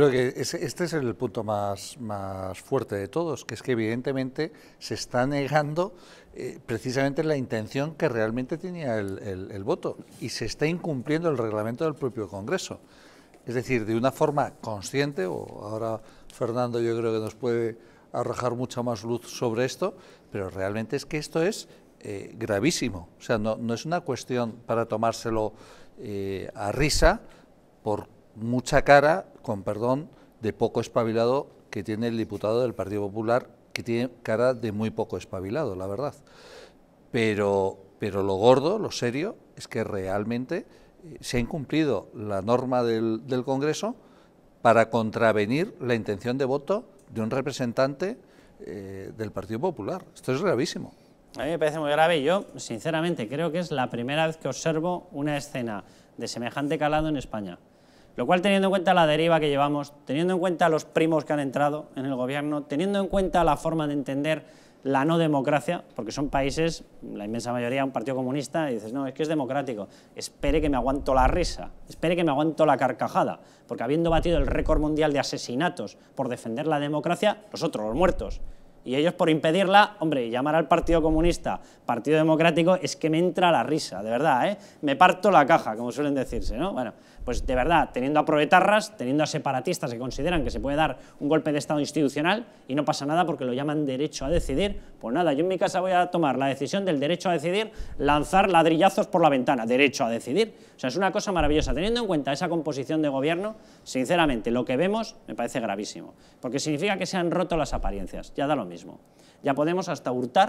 Creo que este es el punto más, más, fuerte de todos, que es que evidentemente se está negando eh, precisamente la intención que realmente tenía el, voto y se está incumpliendo el reglamento del propio Congreso. Es decir, de una forma consciente, o ahora Fernando yo creo que nos puede arrojar mucha más luz sobre esto, pero realmente es que esto es eh, gravísimo. O sea, no, no, es una cuestión para tomárselo eh, a risa por mucha cara con perdón, de poco espabilado que tiene el diputado del Partido Popular, que tiene cara de muy poco espabilado, la verdad. Pero, lo gordo, lo serio, es que realmente eh, se ha incumplido la norma del, Congreso para contravenir la intención de voto de un representante eh, del Partido Popular. Esto es gravísimo. A mí me parece muy grave. Yo, sinceramente, creo que es la primera vez que observo una escena de semejante calado en España. Lo cual teniendo en cuenta la deriva que llevamos, teniendo en cuenta los primos que han entrado en el gobierno, teniendo en cuenta la forma de entender la no democracia, porque son países, la inmensa mayoría, un partido comunista, y dices, no, es que es democrático, espere que me aguanto la risa, espere que me aguanto la carcajada, porque habiendo batido el récord mundial de asesinatos por defender la democracia, nosotros, los muertos, y ellos por impedirla, hombre, llamar al Partido Comunista Partido Democrático es que me entra la risa, de verdad, ¿eh? Me parto la caja, como suelen decirse, ¿no? Bueno, pues de verdad, teniendo a teniendo a separatistas que consideran que se puede dar un golpe de Estado institucional y no pasa nada porque lo llaman derecho a decidir, pues nada, yo en mi casa voy a tomar la decisión del derecho a decidir, lanzar ladrillazos por la ventana, derecho a decidir. O sea, es una cosa maravillosa. Teniendo en cuenta esa composición de gobierno, sinceramente, lo que vemos me parece gravísimo, porque significa que se han roto las apariencias, ya da lo mismo. Ya podemos hasta hurtar